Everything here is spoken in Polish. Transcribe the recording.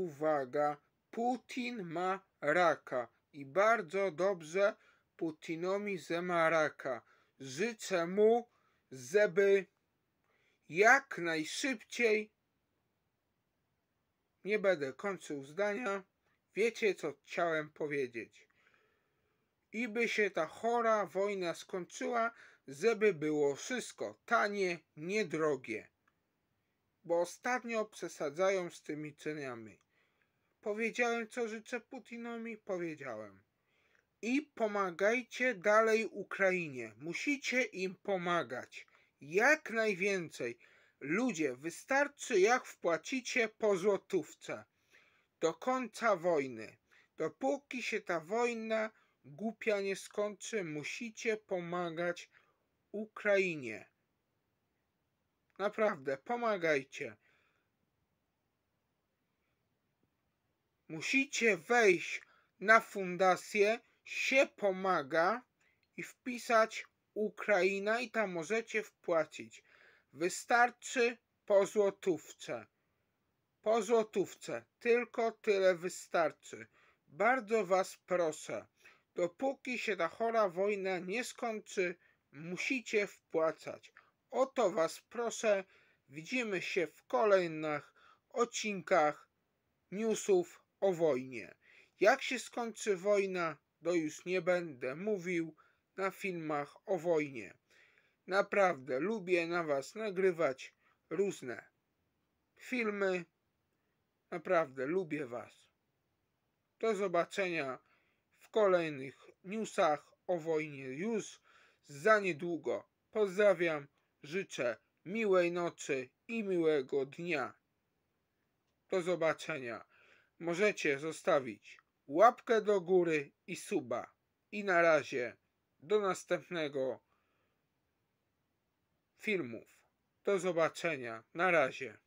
Uwaga, Putin ma raka i bardzo dobrze Putinowi zema raka. Życzę mu, żeby jak najszybciej nie będę kończył zdania. Wiecie, co chciałem powiedzieć. I by się ta chora wojna skończyła, żeby było wszystko tanie, niedrogie bo ostatnio przesadzają z tymi czyniami. Powiedziałem, co życzę Putinowi, powiedziałem. I pomagajcie dalej Ukrainie. Musicie im pomagać. Jak najwięcej. Ludzie, wystarczy jak wpłacicie po złotówce. Do końca wojny. Dopóki się ta wojna głupia nie skończy, musicie pomagać Ukrainie. Naprawdę, pomagajcie. Musicie wejść na fundację się pomaga i wpisać Ukraina i tam możecie wpłacić. Wystarczy po złotówce. Po złotówce. Tylko tyle wystarczy. Bardzo was proszę. Dopóki się ta chora wojna nie skończy, musicie wpłacać o to Was proszę. Widzimy się w kolejnych odcinkach newsów o wojnie. Jak się skończy wojna, to już nie będę mówił na filmach o wojnie. Naprawdę lubię na Was nagrywać różne filmy. Naprawdę lubię Was. Do zobaczenia w kolejnych newsach o wojnie już za niedługo. Pozdrawiam życzę miłej nocy i miłego dnia. Do zobaczenia. Możecie zostawić łapkę do góry i suba. I na razie do następnego filmów. Do zobaczenia. Na razie.